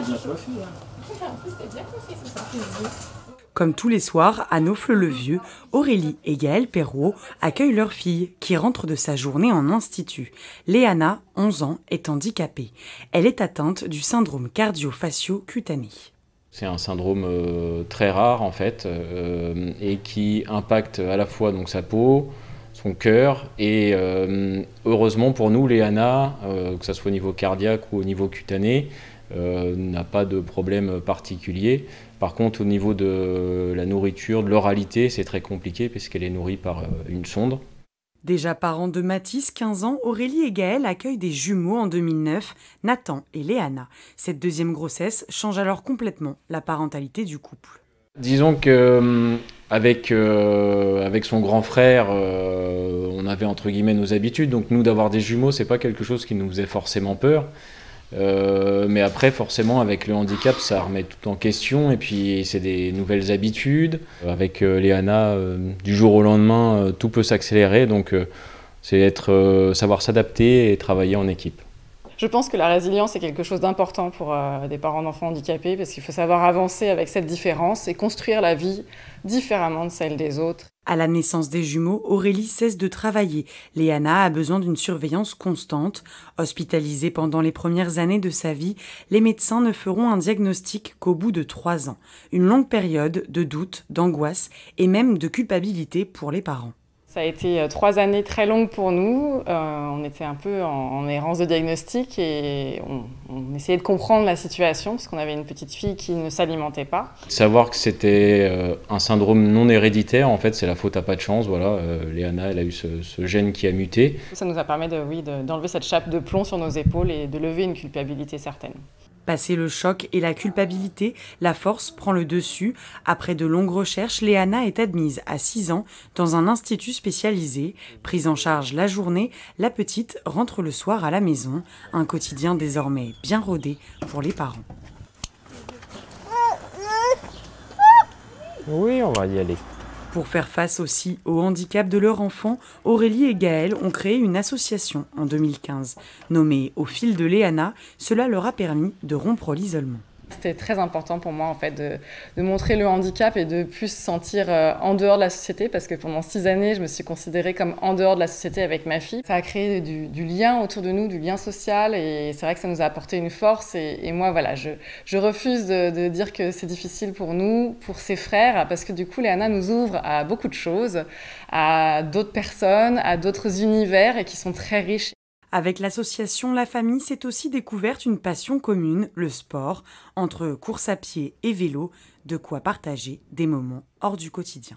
Hein. Comme tous les soirs, à Naufle-le-Vieux, Aurélie et Gaël Perrault accueillent leur fille qui rentre de sa journée en institut. Léana, 11 ans, est handicapée. Elle est atteinte du syndrome cardio facio cutané C'est un syndrome euh, très rare en fait euh, et qui impacte à la fois donc sa peau, son cœur et euh, heureusement pour nous, Léana, que ce soit au niveau cardiaque ou au niveau cutané, euh, n'a pas de problème particulier. Par contre, au niveau de la nourriture, de l'oralité, c'est très compliqué puisqu'elle est nourrie par euh, une sonde. Déjà parents de Mathis, 15 ans, Aurélie et Gaël accueillent des jumeaux en 2009, Nathan et Léana. Cette deuxième grossesse change alors complètement la parentalité du couple. Disons que euh, avec, son grand frère, on avait entre guillemets nos habitudes, donc nous d'avoir des jumeaux, c'est pas quelque chose qui nous faisait forcément peur. Euh, mais après, forcément, avec le handicap, ça remet tout en question. Et puis, c'est des nouvelles habitudes. Avec euh, Léana, euh, du jour au lendemain, tout peut s'accélérer. Donc, c'est être, savoir s'adapter et travailler en équipe je pense que la résilience est quelque chose d'important pour euh, des parents d'enfants handicapés parce qu'il faut savoir avancer avec cette différence et construire la vie différemment de celle des autres. À la naissance des jumeaux, Aurélie cesse de travailler. Léana a besoin d'une surveillance constante. Hospitalisée pendant les premières années de sa vie, les médecins ne feront un diagnostic qu'au bout de trois ans. Une longue période de doute, d'angoisse et même de culpabilité pour les parents. Ça a été euh, trois années très longues pour nous. Euh, on était un peu en, errance de diagnostic et on, essayait de comprendre la situation parce qu'on avait une petite fille qui ne s'alimentait pas. Savoir que c'était euh, un syndrome non héréditaire, en fait, c'est la faute à pas de chance. Voilà, Léana, elle a eu ce, gène qui a muté. Ça nous a permis de, oui, d'enlever cette chape de plomb sur nos épaules et de lever une culpabilité certaine. Passé le choc et la culpabilité, la force prend le dessus. Après de longues recherches, Léana est admise à 6 ans dans un institut spécialisé. Prise en charge la journée, la petite rentre le soir à la maison. Un quotidien désormais bien rodé pour les parents. Oui, on va y aller. Pour faire face aussi au handicap de leur enfant, Aurélie et Gaël ont créé une association en 2015. Nommée Au fil de Léana, cela leur a permis de rompre l'isolement. C'était très important pour moi en fait de, montrer le handicap et de plus se sentir euh, en dehors de la société parce que pendant six années je me suis considérée comme en dehors de la société avec ma fille. Ça a créé du, lien autour de nous, du lien social et c'est vrai que ça nous a apporté une force et, moi voilà je, refuse de, de, dire que c'est difficile pour nous, pour ses frères parce que du coup Léana nous ouvre à beaucoup de choses, à d'autres personnes, à d'autres univers et qui sont très riches. Avec l'association La Famille s'est aussi découverte une passion commune, le sport, entre course à pied et vélo, de quoi partager des moments hors du quotidien.